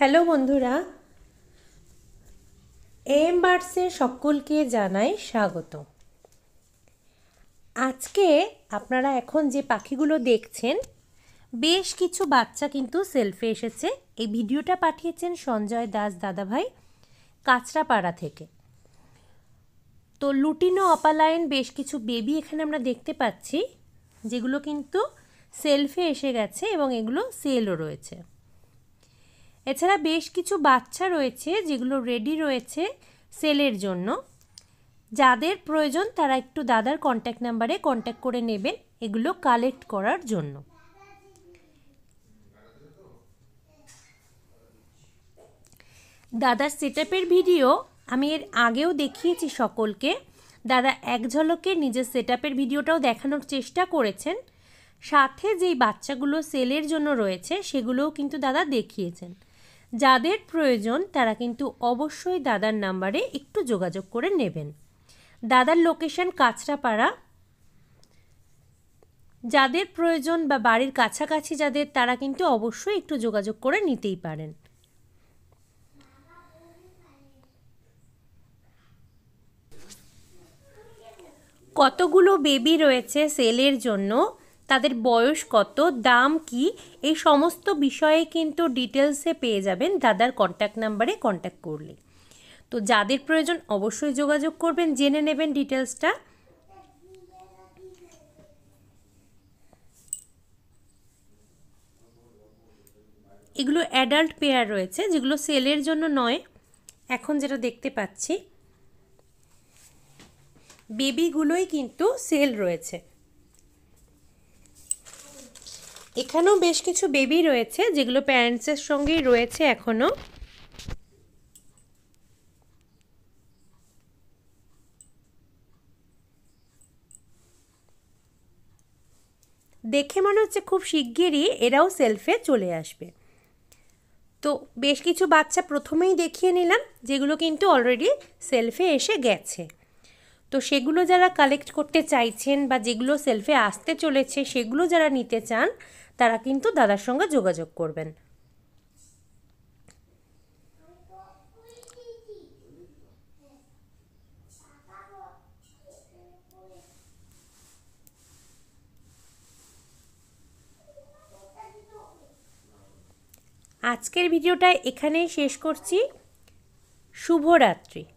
hello বন্ধুরা M বার্সে সকলকে জানাই স্বাগত আজকে আপনারা এখন যে পাখিগুলো দেখছেন বেশ কিছু বাচ্চা কিন্তু সেলফে এসেছে এই ভিডিওটা পাঠিয়েছেন সঞ্জয় দাস দাদাভাই কাঁচরাপাড়া থেকে তো লুটিনো অপালায়ন বেশ কিছু বেবি এখানে আমরা দেখতে পাচ্ছি যেগুলো কিন্তু সেলফে এসে গেছে এবং এগুলো সেলও রয়েছে এছাড়া বেশ কিছু বাচ্চা রয়েছে যেগুলো রেডি রয়েছে সেলের জন্য যাদের প্রয়োজন তারা একটু দাদার কন্ট্যাক্ট নাম্বারে কন্ট্যাক্ট করে নেবেন এগুলো কালেক্ট করার জন্য দাদার সেট ভিডিও আমি এর আগেও দেখিয়েছি সকলকে দাদা এক ঝলকে নিজের সেট ভিডিওটাও দেখানোর চেষ্টা করেছেন সাথে যেই বাচ্চাগুলো সেলের জন্য রয়েছে সেগুলোও কিন্তু দাদা দেখিয়েছেন যাদের প্রয়োজন তারা কিন্তু অবশ্যই দাদার নাম্বারে একটু যোগাযোগ করে নেবেন দাদার লোকেশন কাঁচরাপাড়া যাদের প্রয়োজন বা বাড়ির কাছাকাছি যাদের তারা কিন্তু অবশ্যই একটু যোগাযোগ করে নিতেই পারেন কতগুলো বেবি রয়েছে সেলের জন্য তাদের বয়স কত দাম কি এই সমস্ত বিষয়ে কিন্তু ডিটেলসে পেয়ে যাবেন দাদার কন্ট্যাক্ট নাম্বারে কন্ট্যাক্ট করলে তো যাদের প্রয়োজন অবশ্যই যোগাযোগ করবেন জেনে নেবেন ডিটেলসটা এগুলো অ্যাডাল্ট পেয়ার রয়েছে যেগুলো সেলের জন্য নয় এখন যেটা দেখতে পাচ্ছি বেবিগুলোই কিন্তু সেল রয়েছে এখানেও বেশ কিছু বেবি রয়েছে যেগুলো প্যারেন্টসের সঙ্গেই রয়েছে এখনও দেখে মনে হচ্ছে খুব শিগগিরই এরাও সেলফে চলে আসবে তো বেশ কিছু বাচ্চা প্রথমেই দেখিয়ে নিলাম যেগুলো কিন্তু অলরেডি সেলফে এসে গেছে তো সেগুলো যারা কালেক্ট করতে চাইছেন বা যেগুলো সেলফে আসতে চলেছে সেগুলো যারা নিতে চান তারা কিন্তু দাদার সঙ্গে যোগাযোগ করবেন আজকের ভিডিওটা এখানেই শেষ করছি শুভরাত্রি